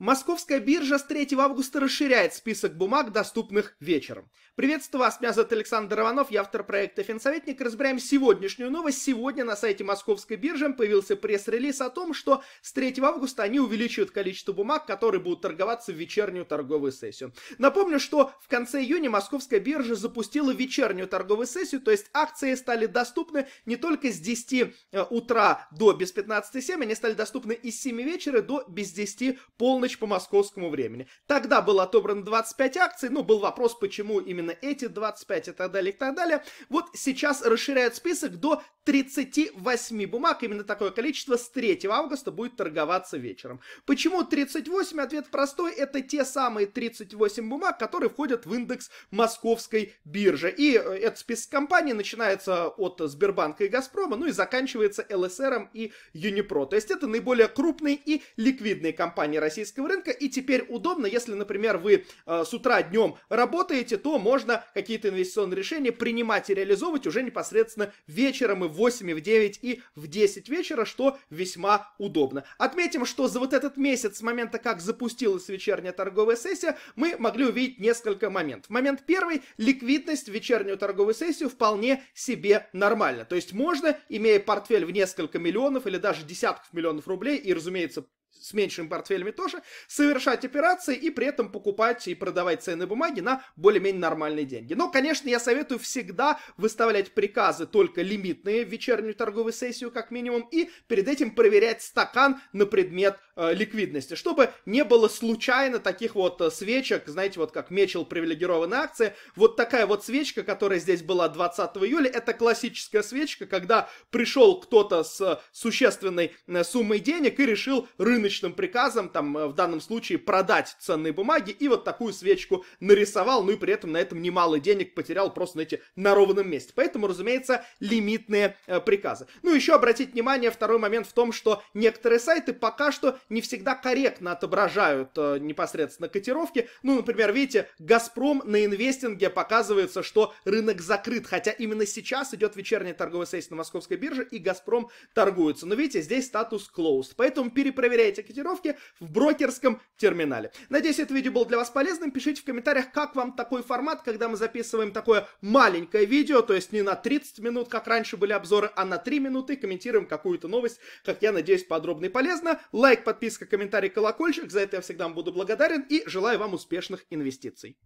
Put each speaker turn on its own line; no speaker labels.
Московская биржа с 3 августа расширяет список бумаг, доступных вечером. Приветствую вас, меня зовут Александр Иванов, я автор проекта «Финсоветник». Разбираем сегодняшнюю новость. Сегодня на сайте Московской биржи появился пресс-релиз о том, что с 3 августа они увеличивают количество бумаг, которые будут торговаться в вечернюю торговую сессию. Напомню, что в конце июня Московская биржа запустила вечернюю торговую сессию, то есть акции стали доступны не только с 10 э, утра до без 15.7, они стали доступны и с 7 вечера до без 10 полночи полночь по московскому времени. Тогда было отобрано 25 акций, но ну, был вопрос, почему именно эти 25 и так далее, и так далее. Вот сейчас расширяют список до 38 бумаг, именно такое количество с 3 августа будет торговаться вечером. Почему 38? Ответ простой, это те самые 38 бумаг, которые входят в индекс московской биржи. И э, этот список компаний начинается от Сбербанка и Газпрома, ну и заканчивается ЛСРом и Юнипро. То есть это наиболее крупные и ликвидные компании российской российского рынка. И теперь удобно, если, например, вы э, с утра днем работаете, то можно какие-то инвестиционные решения принимать и реализовывать уже непосредственно вечером и в 8, и в 9, и в 10 вечера, что весьма удобно. Отметим, что за вот этот месяц с момента, как запустилась вечерняя торговая сессия, мы могли увидеть несколько моментов. Момент первый – ликвидность в вечернюю торговую сессию вполне себе нормально. То есть можно, имея портфель в несколько миллионов или даже десятков миллионов рублей и, разумеется, с меньшими портфелями тоже, совершать операции и при этом покупать и продавать ценные бумаги на более-менее нормальные деньги. Но, конечно, я советую всегда выставлять приказы только лимитные в вечернюю торговую сессию как минимум и перед этим проверять стакан на предмет э, ликвидности, чтобы не было случайно таких вот э, свечек, знаете, вот как мечил привилегированные акции. Вот такая вот свечка, которая здесь была 20 июля, это классическая свечка, когда пришел кто-то с э, существенной э, суммой денег и решил рынок рыночным приказом, там, э, в данном случае, продать ценные бумаги, и вот такую свечку нарисовал, ну и при этом на этом немало денег потерял просто, знаете, на ровном месте. Поэтому, разумеется, лимитные э, приказы. Ну, еще обратить внимание, второй момент в том, что некоторые сайты пока что не всегда корректно отображают э, непосредственно котировки. Ну, например, видите, Газпром на инвестинге показывается, что рынок закрыт, хотя именно сейчас идет вечерняя торговая сессия на московской бирже, и Газпром торгуется. Но видите, здесь статус closed. Поэтому перепроверяйте эти котировки в брокерском терминале. Надеюсь, это видео было для вас полезным. Пишите в комментариях, как вам такой формат, когда мы записываем такое маленькое видео, то есть не на 30 минут, как раньше были обзоры, а на 3 минуты, комментируем какую-то новость, как я надеюсь, подробно и полезно. Лайк, подписка, комментарий, колокольчик. За это я всегда вам буду благодарен и желаю вам успешных инвестиций.